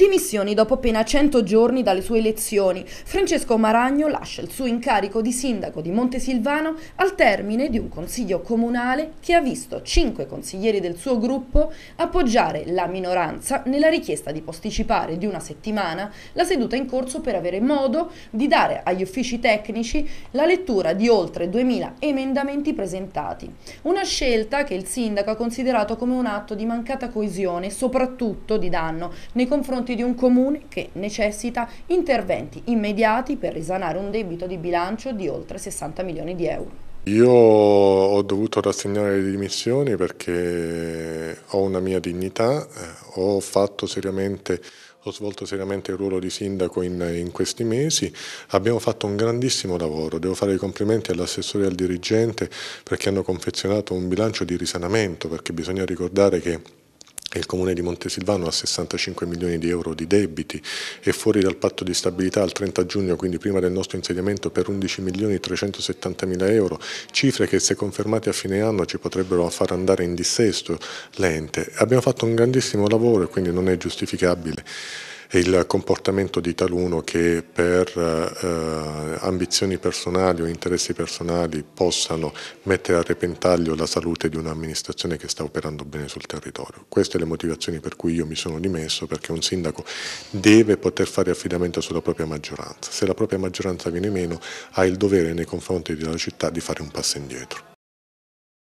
Dimissioni dopo appena 100 giorni dalle sue elezioni. Francesco Maragno lascia il suo incarico di sindaco di Montesilvano al termine di un consiglio comunale che ha visto cinque consiglieri del suo gruppo appoggiare la minoranza nella richiesta di posticipare di una settimana la seduta in corso per avere modo di dare agli uffici tecnici la lettura di oltre 2000 emendamenti presentati. Una scelta che il sindaco ha considerato come un atto di mancata coesione, soprattutto di danno nei confronti confronti di un comune che necessita interventi immediati per risanare un debito di bilancio di oltre 60 milioni di euro. Io ho dovuto rassegnare le dimissioni perché ho una mia dignità, eh, ho, ho svolto seriamente il ruolo di sindaco in, in, questi mesi, abbiamo fatto un grandissimo lavoro, devo fare i complimenti all'assessore e al dirigente perché hanno confezionato un bilancio di risanamento, perché bisogna ricordare che il comune di Montesilvano ha 65 milioni di euro di debiti e fuori dal patto di stabilità al 30 giugno, quindi prima del nostro insediamento, per 11 milioni 370 mila euro, cifre che se confermate a fine anno ci potrebbero far andare in dissesto l'ente. Abbiamo fatto un grandissimo lavoro e quindi non è giustificabile il comportamento di taluno che per eh, eh, ambizioni personali o interessi personali possano mettere a repentaglio la salute di un'amministrazione che sta operando bene sul territorio. Queste le motivazioni per cui io mi sono dimesso, perché un sindaco deve poter fare affidamento sulla propria maggioranza. Se la propria maggioranza viene meno, ha il dovere nei confronti della città di fare un passo indietro.